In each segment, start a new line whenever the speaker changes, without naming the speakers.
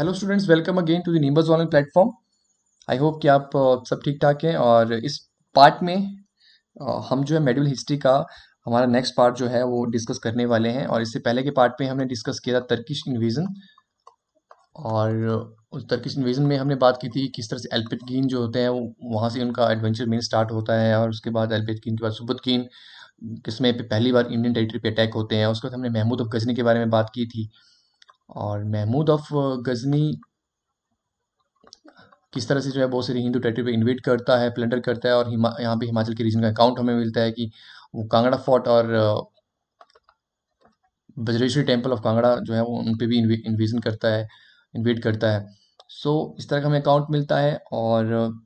hello students welcome again to the Nimbus online platform I hope कि आप uh, सब ठीक ठाक हैं और इस पार्ट में uh, हम जो है मेडिकल हिस्ट्री का हमारा नेक्स्ट पार्ट जो है वो डिस्कस करने वाले हैं और इससे पहले के पार्ट में हमने डिस्कस किया था तर्किश इन्वेजन और uh, उस तर्किश इन्वेजन में हमने बात की थी किस तरह से एल्पेटगिन जो होते हैं वहाँ से उनका एडवेंचर मेन स्टार्ट होता है और उसके बाद एल्पेटगिन के बाद सुबुदगीन किसमें पहली बार इंडियन टेरिटरी पे अटैक होते हैं उसके बाद हमने महमूद अफ गजनी के बारे में बात की थी और महमूद ऑफ गज़नी किस तरह से जो है बहुत सारी हिंदू टेरिटरी पे इन्वेट करता है प्लेंडर करता है और यहाँ पे हिमाचल के रीजन का अकाउंट हमें मिलता है कि वो कांगड़ा फोर्ट और बजरेश्वरी टेम्पल ऑफ कांगड़ा जो है वो उन पर भी इन्वेजन करता है इन्वेट करता है सो so, इस तरह का हमें अकाउंट मिलता है और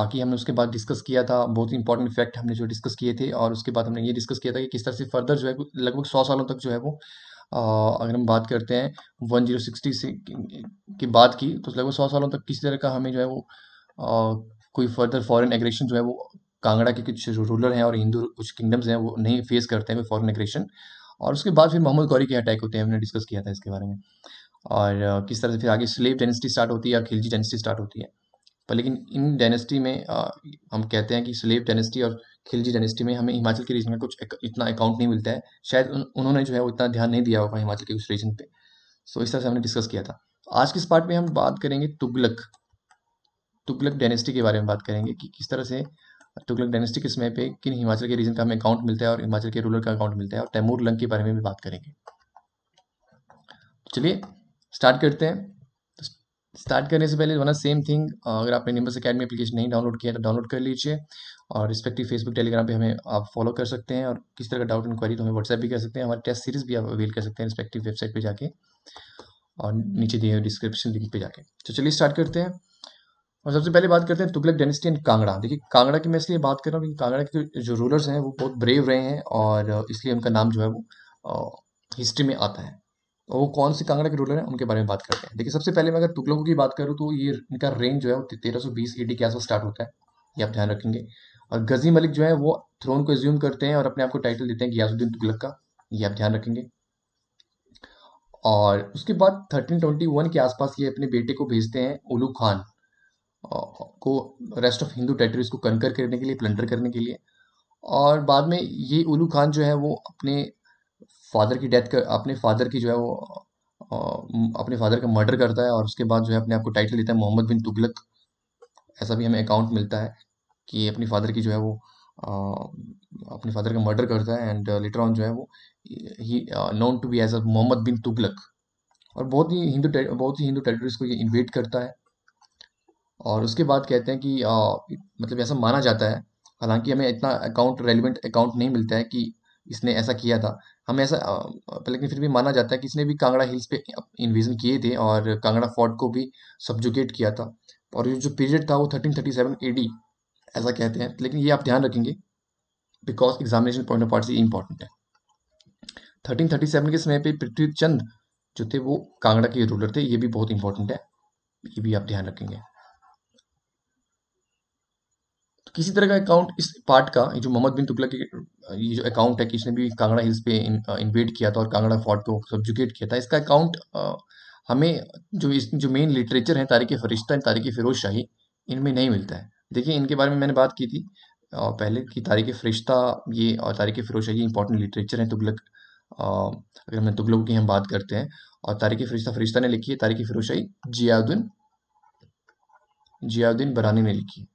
बाकी हमने उसके बाद डिस्कस किया था बहुत ही इंपॉर्टेंट फैक्ट हमने जो डिस्कस किए थे और उसके बाद हमने ये डिस्कस किया था कि किस तरह से फर्दर जो है लगभग सौ सालों तक जो है वो अगर हम बात करते हैं वन जीरो सिक्सटी से की बात की तो लगभग सौ सालों तक किसी तरह का हमें जो है वो आ, कोई फर्दर फॉरेन एग्रेशन जो है वो कांगड़ा के कुछ रूलर हैं और हिंदू कुछ किंगडम्स हैं वो नहीं फेस करते हैं फॉरेन एग्रेशन और उसके बाद फिर मोहम्मद गौरी के अटैक होते हैं हमने डिस्कस किया था इसके बारे में और किस तरह से फिर आगे स्लेब डेनेस्टी स्टार्ट होती है या खिलजी डेनेस्टी स्टार्ट होती है पर लेकिन इन डेनेस्टी में आ, हम कहते हैं कि स्लेब डेनेस्टी और खिलजी डायनेस्टी में हमें हिमाचल के रीजन का कुछ एक, इतना अकाउंट नहीं मिलता है शायद उन, उन्होंने जो है वो इतना ध्यान नहीं दिया होगा हिमाचल के उस रीजन पे सो so, इस तरह से हमने डिस्कस किया था आज के इस पार्ट में हम बात करेंगे तुगलक तुगलक डायनेस्टी के बारे में बात करेंगे कि किस तरह से तुगलक डायनेस्टी किस में पे किन हिमाचल के रीजन का हमें अकाउंट मिलता है और हिमाचल के रूलर का अकाउंट मिलता है और तैमूर लंग के बारे में भी बात करेंगे चलिए स्टार्ट करते हैं स्टार्ट करने से पहले वना सेम थिंग अगर आपने निम्बस अकेडमी एप्लीकेशन नहीं डाउनलोड किया तो डाउनलोड कर लीजिए और रिस्पेक्टिव फेसबुक टेलीग्राम पे हमें आप फॉलो कर सकते हैं और किस तरह का डाउट इंक्वायरी तो हमें व्हाट्सएप भी कर सकते हैं हमारे टेस्ट सीरीज भी आप अवेल कर सकते हैं रिस्पेक्टिव वेबसाइट पर जाके और नीचे दिए हुए डिस्क्रिप्शन लिंक पर जाके तो चलिए स्टार्ट करते हैं और सबसे पहले बात करते हैं तुगलक डेनेस्टी एंड कांगड़ा देखिए कांगड़ा की मैं इसलिए बात कर रहा हूँ क्योंकि कांगड़ा के जो रूलर्स हैं वो बहुत ब्रेव रहे हैं और इसलिए उनका नाम जो है वो हिस्ट्री में आता है और वो कौन से कांगड़ा के रूलर हैं उनके बारे में बात करते हैं देखिए सबसे पहले मैं अगर तुगलकों की बात करूँ तो ये इनका रेंज जो है वो तेरह सौ बीस एडी के आसपास स्टार्ट होता है ये आप ध्यान रखेंगे और गजी मलिक जो है वो थ्रोन को एज्यूम करते हैं और अपने आप को टाइटल देते हैं गियासुद्दीन तुगलक का ये आप ध्यान रखेंगे और उसके बाद थर्टीन ट्वेंटी वन के आसपास ये अपने बेटे को भेजते हैं उलू खान को रेस्ट ऑफ हिंदू टेरिटरीज को कनकर करने के लिए प्लंडर करने के लिए और बाद में ये उलू खान जो है वो अपने फादर की डेथ कर अपने फादर की जो है वो अपने फादर का मर्डर करता है और उसके बाद जो है अपने आप को टाइटल देता है मोहम्मद बिन तुगलक ऐसा भी हमें अकाउंट मिलता है कि अपने फादर की जो है वो अपने फादर का मर्डर करता है एंड लेटर ऑन जो है वो ही known to be as a Muhammad bin Tughlaq और बहुत ही हिंदू बहुत ही हिंदू टेरिटरीज को ये इन्वेट करता है और उसके बाद कहते हैं कि आ, मतलब ऐसा माना जाता है हालांकि हमें इतना अकाउंट रेलिवेंट अकाउंट नहीं मिलता है कि इसने ऐसा किया था हमें ऐसा लेकिन फिर भी माना जाता है कि इसने भी कांगड़ा हिल्स पे इन्वेजन किए थे और कांगड़ा फोर्ट को भी सब्जुकेट किया था और ये जो पीरियड था वो thirteen thirty seven A D ऐसा कहते हैं लेकिन ये आप ध्यान रखेंगे because examination point of part से इंपॉर्टेंट है थर्टीन थर्टी सेवन के समय पर पृथ्वी चंद जो थे वो कांगड़ा के रूलर थे ये भी बहुत इंपॉर्टेंट है ये भी आप ध्यान रखेंगे किसी तरह का अकाउंट इस पार्ट का जो मोहम्मद बिन तुगलक ये जो अकाउंट है कि इसने भी कांगड़ा हिल्स पे इन्वेट किया था और कांगड़ा फोर्ट को सब्जुकेट किया था इसका अकाउंट हमें जो इस जो मेन लिटरेचर है तारीख फरिश्ता तारीख फिरोज शाही इनमें नहीं मिलता है देखिए इनके बारे में मैंने बात की थी पहले कि तारीख फरिश्ता ये और तारीख फिरोज शाही इंपॉर्टेंट लिटरेचर है तुगलक अगर हमें तुगलक की हम बात करते हैं और तारीख फरिश्ता फरिश्ता ने लिखी है तारीख फिरोज शाही जियाउद्दीन जियाउद्दीन बरानी ने लिखी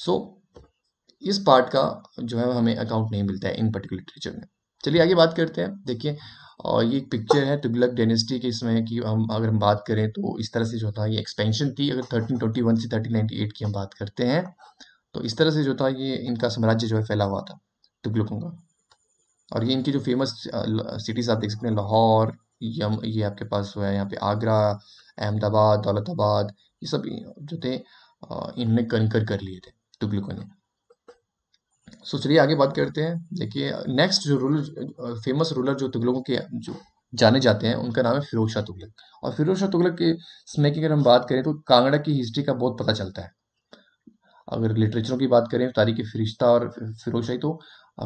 सो so, इस पार्ट का जो है हमें अकाउंट नहीं मिलता है इन पर्टिकुलर लिटरेचर में चलिए आगे बात करते हैं देखिए और ये एक पिक्चर है तुगलक डेनेस्टी के इसमें कि हम अगर हम बात करें तो इस तरह से जो था ये एक्सपेंशन थी अगर 1321 से 1398 की हम बात करते हैं तो इस तरह से जो था ये इनका साम्राज्य जो है फैला हुआ था तुगलकों का और ये इनकी जो फेमस सिटीज़ आप देख सकते हैं लाहौर यम ये आपके पास हुआ है यहाँ पे आगरा अहमदाबाद दौलताबाद ये सब जो थे इन्होंने कनकर कर लिए थे टू ग्लूकोनिन सो चलिए आगे बात करते हैं देखिए नेक्स्ट जो रूलर फेमस रूलर जो तुगलकों के जो जाने जाते हैं उनका नाम है फिरोज शाह तुगलक और फिरोज शाह तुगलक के समय की अगर हम बात करें तो कांगड़ा की हिस्ट्री का बहुत पता चलता है अगर लिटरेचरों की बात करें तारीख फिरिश्ता और फिरोज शाही तो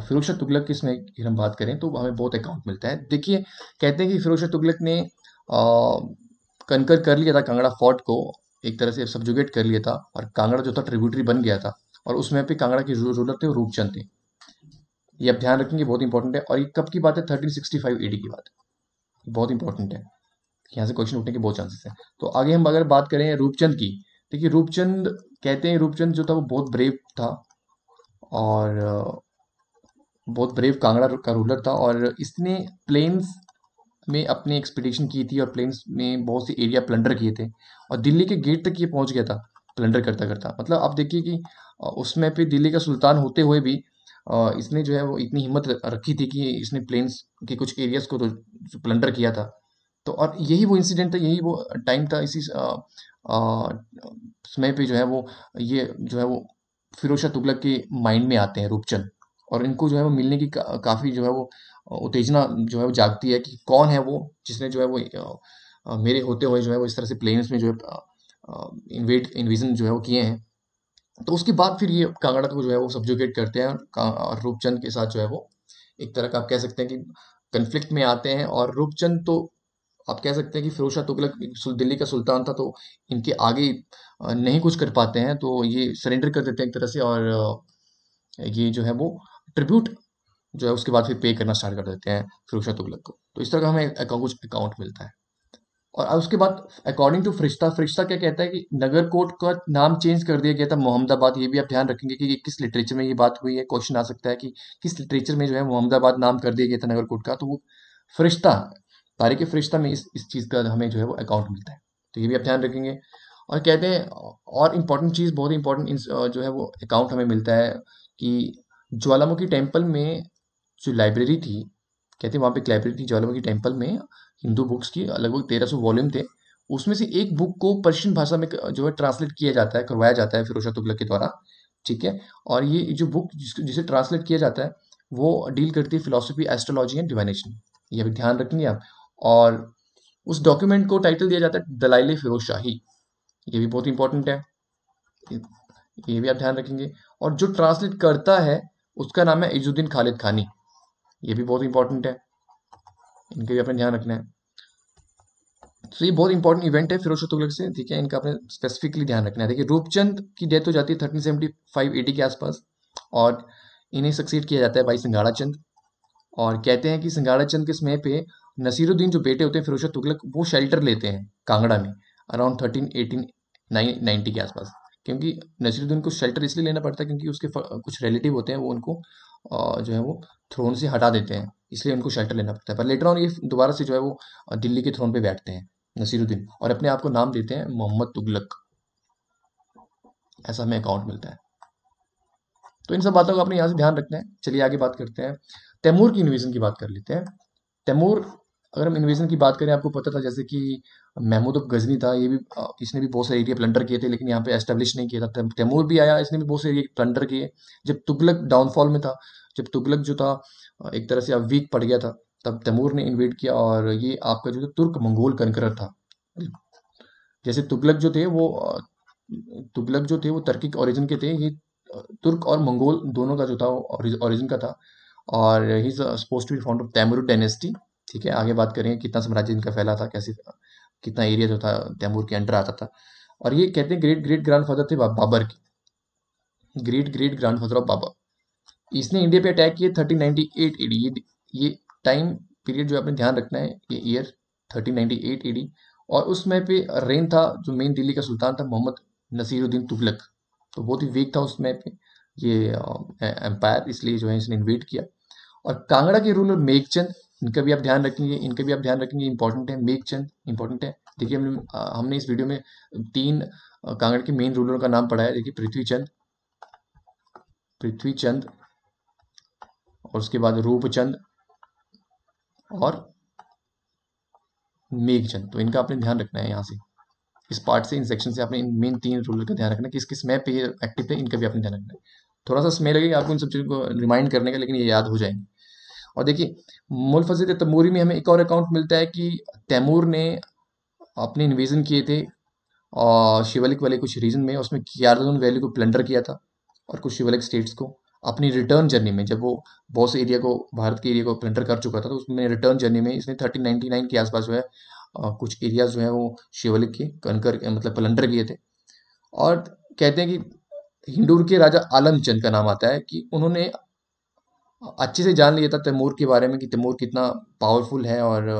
फिरोज शाह तुगलक के समय की हम बात करें तो हमें बहुत अकाउंट मिलता है देखिए कहते हैं कि फिरोज शाह तुगलक ने कनकर कर लिया था कांगड़ा फोर्ट को एक तरह से सब्जुगेट कर लिया था और कांगड़ा जो था ट्रिब्यूटरी बन गया था और उसमें पे कांगड़ा के रूलर थे रूपचंद थे ये आप ध्यान रखेंगे बहुत इंपॉर्टेंट है और ये कब की बात है थर्टीन सिक्सटी फाइव एडी की बात है बहुत इंपॉर्टेंट है यहाँ से क्वेश्चन उठने के बहुत चांसेस हैं तो आगे हम अगर बात करें रूपचंद की देखिए रूपचंद कहते हैं रूपचंद जो था वो बहुत ब्रेव था और बहुत ब्रेव कांगड़ा का रूलर था और इसने प्लेन्स में अपनी एक्सपीडिशन की थी और प्लेन्स में बहुत से एरिया प्लंडर किए थे और दिल्ली के गेट तक ये पहुंच गया था प्लंडर करता करता मतलब आप देखिए कि उसमें भी दिल्ली का सुल्तान होते हुए भी इसने जो है वो इतनी हिम्मत रखी थी कि इसने प्लेन्स के कुछ एरियाज़ को प्लंडर तो किया था तो और यही वो इंसिडेंट था यही वो टाइम था इसी समय पे जो है वो ये जो है वो फिरोज शाह तुगलक के माइंड में आते हैं रूपचंद और इनको जो है वो मिलने की का, काफ़ी जो है वो उत्तेजना जो है वो जागती है कि कौन है वो जिसने जो है वो मेरे होते हुए जो है वो इस तरह से प्लेन्स में जो है इन्वेट इन्विजन जो है वो किए हैं तो उसके बाद फिर ये कांगड़ा को जो है वो सब्जुकेट करते हैं और रूपचंद के साथ जो है वो एक तरह का आप कह सकते हैं कि कन्फ्लिक्ट में आते हैं और रूपचंद तो आप कह सकते हैं कि फिरोज शाह तुगलक दिल्ली का सुल्तान था तो इनके आगे नहीं कुछ कर पाते हैं तो ये सरेंडर कर देते हैं एक तरह से और ये जो है वो ट्रिब्यूट जो है उसके बाद फिर पे करना स्टार्ट कर देते हैं फिरोज शाह तुगलक को तो इस तरह का हमें कुछ अकाउंट मिलता है और उसके बाद अकॉर्डिंग टू फरिश्ता फरिश्ता क्या कहता है कि नगर कोट का नाम चेंज कर दिया गया था मोहम्मदाबाद ये भी आप ध्यान रखेंगे कि किस लिटरेचर में ये बात हुई है क्वेश्चन आ सकता है कि किस लिटरेचर में जो है मोहम्मदाबाद नाम कर दिया गया था नगर कोट का तो वो फरिश्ता तारीख फरिश्ता में इस इस चीज़ का हमें जो है वो अकाउंट मिलता है तो ये भी आप ध्यान रखेंगे और कहते हैं और इम्पोर्टेंट चीज़ बहुत इंपॉर्टेंट जो है वो अकाउंट हमें मिलता है कि ज्वालामुखी टेम्पल में जो लाइब्रेरी थी कहते हैं वहाँ पे एक लाइब्रेरी थी ज्वालामुखी टेम्पल में हिंदू बुक्स की लगभग तेरह सौ वॉल्यूम थे उसमें से एक बुक को पर्शियन भाषा में जो है ट्रांसलेट किया जाता है करवाया जाता है फिरोशा तुगलक के द्वारा ठीक है और ये जो बुक जिसे ट्रांसलेट किया जाता है वो डील करती है फिलोसफी एस्ट्रोलॉजी एंड डिवाइनेशन ये भी ध्यान रखेंगे आप और उस डॉक्यूमेंट को टाइटल दिया जाता है दलाइले फिरोज शाही ये भी बहुत इंपॉर्टेंट है ये भी आप ध्यान रखेंगे और जो ट्रांसलेट करता है उसका नाम है इजुद्दीन खालिद खानी ये भी बहुत इंपॉर्टेंट है इनका भी अपने ध्यान रखना है तो ये बहुत इंपॉर्टेंट इवेंट है फिरोज तुगलक से ठीक है इनका अपने स्पेसिफिकली ध्यान रखना है देखिए रूपचंद की डेथ हो जाती है थर्टीन सेवेंटी फाइव एटी के आसपास और इन्हें सक्सीड किया जाता है भाई सिंगाड़ा चंद और कहते हैं कि सिंगाड़ा चंद के समय पे नसीरुद्दीन जो बेटे होते हैं फिरोज तुगलक वो शेल्टर लेते हैं कांगड़ा में अराउंड थर्टीन एटीन नाइन के आसपास क्योंकि नसीरुद्दीन को शेल्टर इसलिए लेना पड़ता है क्योंकि उसके कुछ रिलेटिव होते हैं वो उनको जो है वो थ्रोन तो से हटा देते हैं इसलिए उनको शेल्टर लेना पड़ता है पर लेटर ऑन ये दोबारा से जो है वो दिल्ली के थ्रोन पे बैठते हैं नसीरुद्दीन और अपने आप को नाम देते हैं मोहम्मद तुगलक ऐसा हमें अकाउंट मिलता है तो इन सब बातों को अपने यहाँ से ध्यान रखना है चलिए आगे बात करते हैं तैमूर की इन्वेजन की बात कर लेते हैं तैमूर अगर हम इन्वेजन की बात करें आपको पता था जैसे कि महमूद अब गजनी था ये भी इसने भी बहुत सारे एरिया प्लंडर किए थे लेकिन यहाँ पे एस्टेब्लिश नहीं किया था तैमूर भी आया इसने भी बहुत सारे एरिया प्लंडर किए जब तुगलक डाउनफॉल में था जब तुगलक जो था एक तरह से अब वीक पड़ गया था तब तैमूर ने इन्वेट किया और ये आपका जो था तुर्क मंगोल कंकर था जैसे तुगलक जो थे वो तुगलक जो थे वो तर्किक ओरिजिन के थे ये तुर्क और मंगोल दोनों का जो था ओरिजिन का था और he supposed to be found of Timur dynasty ठीक है आगे बात करेंगे कितना साम्राज्य इनका फैला था कैसे कितना एरिया जो था तैमूर के अंडर आता था और ये कहते हैं ग्रेट ग्रेट फादर थे बाबर के great great father of Babur इसने इंडिया पे अटैक किया थर्टीन नाइनटी एट ईडी ये टाइम पीरियड जो आपने ध्यान रखना है ये year thirteen ninety eight AD और उस समय पे रेन था जो मेन दिल्ली का सुल्तान था मोहम्मद नसीरुद्दीन तुगलक तो बहुत ही वीक था उस समय पे ये एम्पायर इसलिए जो है इसने इन्वेट किया और कांगड़ा के रूलर मेघचंद इनका भी आप ध्यान रखेंगे इनका भी आप ध्यान रखेंगे इंपॉर्टेंट है मेघचंद इंपॉर्टेंट है देखिए हमने हमने इस वीडियो में तीन कांगड़ा के मेन रूलर का नाम पढ़ाया देखिए पृथ्वी चंद पृथ्वी चंद और उसके बाद रूपचंद और मेघचंद तो इनका आपने ध्यान रखना है यहाँ से इस पार्ट से इन सेक्शन से आपने इन मेन तीन रूलर का ध्यान रखना किस किस मैप पे एक्टिव थे इनका भी आपने ध्यान रखना है थोड़ा सा समय लगेगा आपको इन सब चीज़ों को रिमाइंड करने का लेकिन ये याद हो जाएंगे और देखिए मुलफजिद तमूरी में हमें एक और अकाउंट मिलता है कि तैमूर ने अपने इन्वेजन किए थे और शिवलिक वाले कुछ रीजन में उसमें क्यारदन वैली को प्लंडर किया था और कुछ शिवलिक स्टेट्स को अपनी रिटर्न जर्नी में जब वो बॉस एरिया को भारत के एरिया को प्रिंटर कर चुका था तो उसमें रिटर्न जर्नी में इसने थर्टीन नाइन्टी नाइन के आसपास जो है कुछ एरियाज जो है वो शिवलिक के कनकर मतलब पलंडर किए थे और कहते हैं कि हिंडूर के राजा आलमचंद का नाम आता है कि उन्होंने अच्छे से जान लिया था तैमूर के बारे में कि तैमूर कितना पावरफुल है और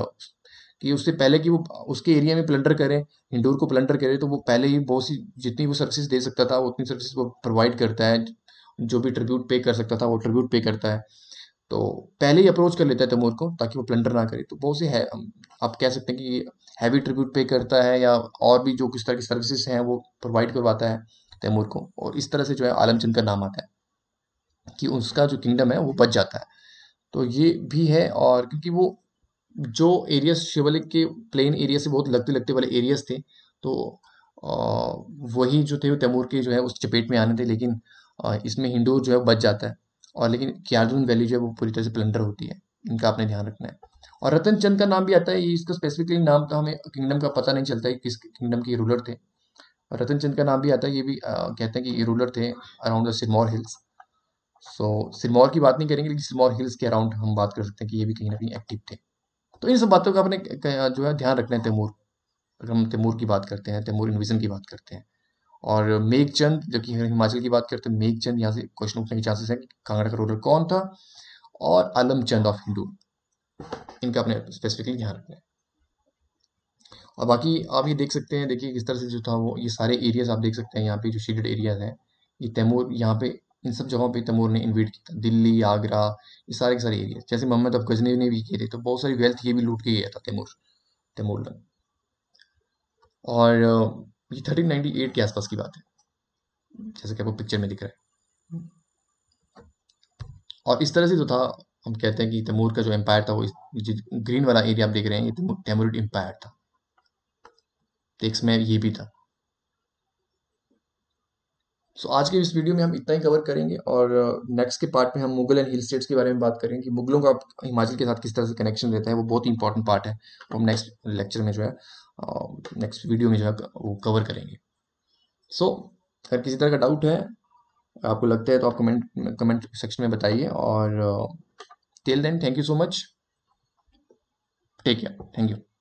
कि उससे पहले कि वो उसके एरिया में प्लंडर करें हिंडूर को प्लंडर करें तो वो पहले ही बहुत सी जितनी वो सर्विसेज दे सकता था उतनी सर्विसेज वो प्रोवाइड करता है जो भी ट्रिब्यूट पे कर सकता था वो ट्रिब्यूट पे करता है तो पहले ही अप्रोच कर लेता है तैमूर को ताकि वो प्लंडर ना करे तो बहुत सी है आप कह सकते हैं कि हैवी ट्रिब्यूट पे करता है या और भी जो किस तरह की सर्विसेज हैं वो प्रोवाइड करवाता है तैमूर को और इस तरह से जो है आलमचंद का नाम आता है कि उसका जो किंगडम है वो बच जाता है तो ये भी है और क्योंकि वो जो एरियाज शिवलिंग के प्लेन एरिया से बहुत लगते लगते वाले एरियाज थे तो वही जो थे वो तैमूर के जो है उस चपेट में आने थे लेकिन और इसमें इंडोर जो है बच जाता है और लेकिन क्यारून वैली जो है वो पूरी तरह से प्लंडर होती है इनका आपने ध्यान रखना है और रतन चंद का नाम भी आता है ये इसका स्पेसिफिकली नाम तो हमें किंगडम का पता नहीं चलता है किस किंगडम के रूलर थे और रतन चंद का नाम भी आता है ये भी आ, कहते हैं कि ये रूलर थे around the Sirmaur hills so Sirmaur की बात नहीं करेंगे लेकिन सिरमौर हिल्स के अराउंड हम बात कर सकते हैं कि ये भी कहीं ना कहीं एक्टिव थे तो इन सब बातों का अपने जो है ध्यान रखना है तैमूर अगर हम तैमूर की बात करते हैं तैमूर इन्विजन की बात करते हैं और मेघ चंद जबकि हिमाचल की बात करते हैं तो मेघचंद यहाँ से क्वेश्चन उठने के चांसेस हैं कांगड़ा का रूलर कौन था और आलम चंद ऑफ हिंदू इनका अपने स्पेसिफिकली ध्यान रखना है और बाकी आप ये देख सकते हैं देखिए किस तरह से जो था वो ये सारे एरियाज आप देख सकते हैं यहाँ पे जो शेडेड एरियाज हैं ये तैमूर यहाँ पे इन सब जगहों पे तैमूर ने इन्वेट किया था दिल्ली आगरा ये सारे के सारे एरिया जैसे मोहम्मद अब गजनी ने भी किए थे तो बहुत सारी वेल्थ ये भी लूट के गया था तैमूर तैमूर और ये थर्टीन नाइनटी एट के आसपास की बात है जैसे कि आपको पिक्चर में दिख रहा है और इस तरह से जो तो था हम कहते हैं कि तैमूर का जो एम्पायर था वो ग्रीन वाला एरिया आप देख रहे हैं ये तैमूर एम्पायर था तो इसमें ये भी था सो so, आज के इस वीडियो में हम इतना ही कवर करेंगे और नेक्स्ट uh, के पार्ट में हम मुगल एंड हिल स्टेट्स के बारे में बात करेंगे कि मुगलों का हिमाचल के साथ किस तरह से कनेक्शन रहता है वो बहुत ही इंपॉर्टेंट पार्ट है हम नेक्स्ट लेक्चर में जो है नेक्स्ट uh, वीडियो में जो है वो कवर करेंगे सो so, अगर किसी तरह का डाउट है आपको लगता है तो आप कमेंट कमेंट सेक्शन में बताइए और tell then thank you so much take care thank you